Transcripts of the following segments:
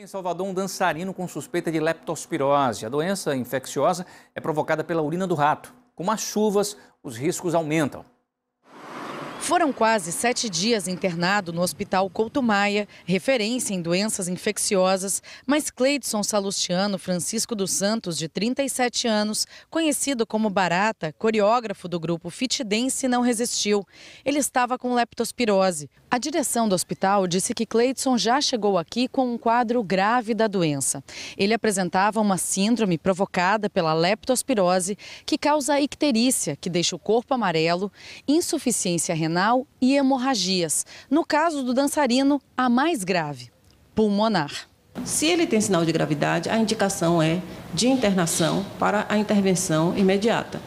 Em Salvador, um dançarino com suspeita de leptospirose. A doença infecciosa é provocada pela urina do rato. Com as chuvas, os riscos aumentam. Foram quase sete dias internado no Hospital Couto Maia, referência em doenças infecciosas, mas Cleidson Salustiano Francisco dos Santos, de 37 anos, conhecido como Barata, coreógrafo do grupo Fitidense, não resistiu. Ele estava com leptospirose. A direção do hospital disse que Cleidson já chegou aqui com um quadro grave da doença. Ele apresentava uma síndrome provocada pela leptospirose, que causa icterícia, que deixa o corpo amarelo, insuficiência renal renal e hemorragias. No caso do dançarino, a mais grave, pulmonar. Se ele tem sinal de gravidade, a indicação é de internação para a intervenção imediata.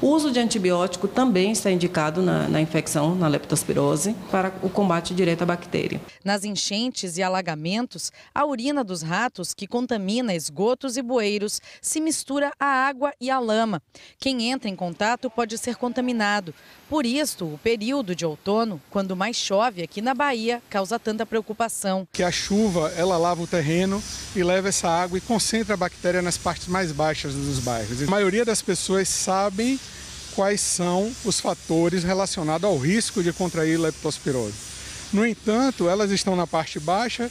O uso de antibiótico também está indicado na, na, infecção, na leptospirose, para o combate direto à bactéria. Nas enchentes e alagamentos, a urina dos ratos, que contamina esgotos e bueiros, se mistura à água e à lama. Quem entra em contato pode ser contaminado. Por isso, o período de outono, quando mais chove aqui na Bahia, causa tanta preocupação. Que a chuva, ela lava o terreno e leva essa água e concentra a bactéria nas partes mais baixas dos bairros. A maioria das pessoas sabem quais são os fatores relacionados ao risco de contrair leptospirose. No entanto, elas estão na parte baixa,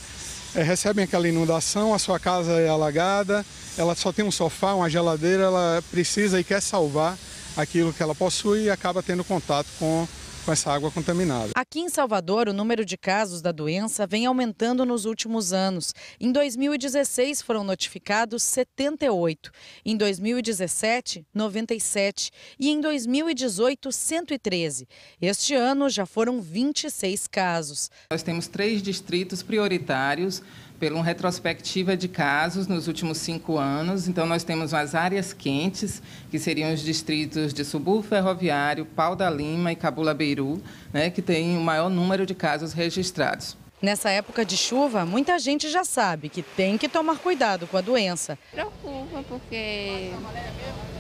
é, recebem aquela inundação, a sua casa é alagada, ela só tem um sofá, uma geladeira, ela precisa e quer salvar aquilo que ela possui e acaba tendo contato com com essa água contaminada. Aqui em Salvador, o número de casos da doença vem aumentando nos últimos anos. Em 2016 foram notificados 78, em 2017, 97 e em 2018, 113. Este ano já foram 26 casos. Nós temos três distritos prioritários pela retrospectiva de casos nos últimos cinco anos. Então, nós temos as áreas quentes, que seriam os distritos de Subúrbio Ferroviário, Pau da Lima e Cabula Beiru, né, que tem o maior número de casos registrados. Nessa época de chuva, muita gente já sabe que tem que tomar cuidado com a doença. Preocupa, porque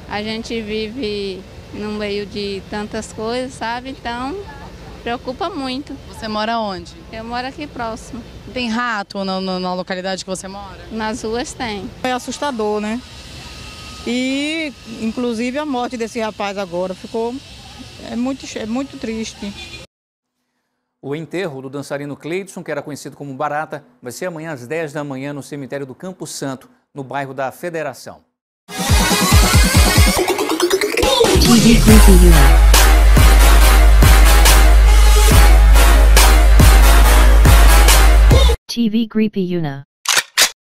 a gente vive no meio de tantas coisas, sabe? Então, Preocupa muito. Você mora onde? Eu moro aqui próximo. Tem rato na, na, na localidade que você mora? Nas ruas tem. É assustador, né? E, inclusive, a morte desse rapaz agora ficou é muito, é muito triste. O enterro do dançarino Cleidson, que era conhecido como Barata, vai ser amanhã às 10 da manhã no cemitério do Campo Santo, no bairro da Federação. TV Gripi Una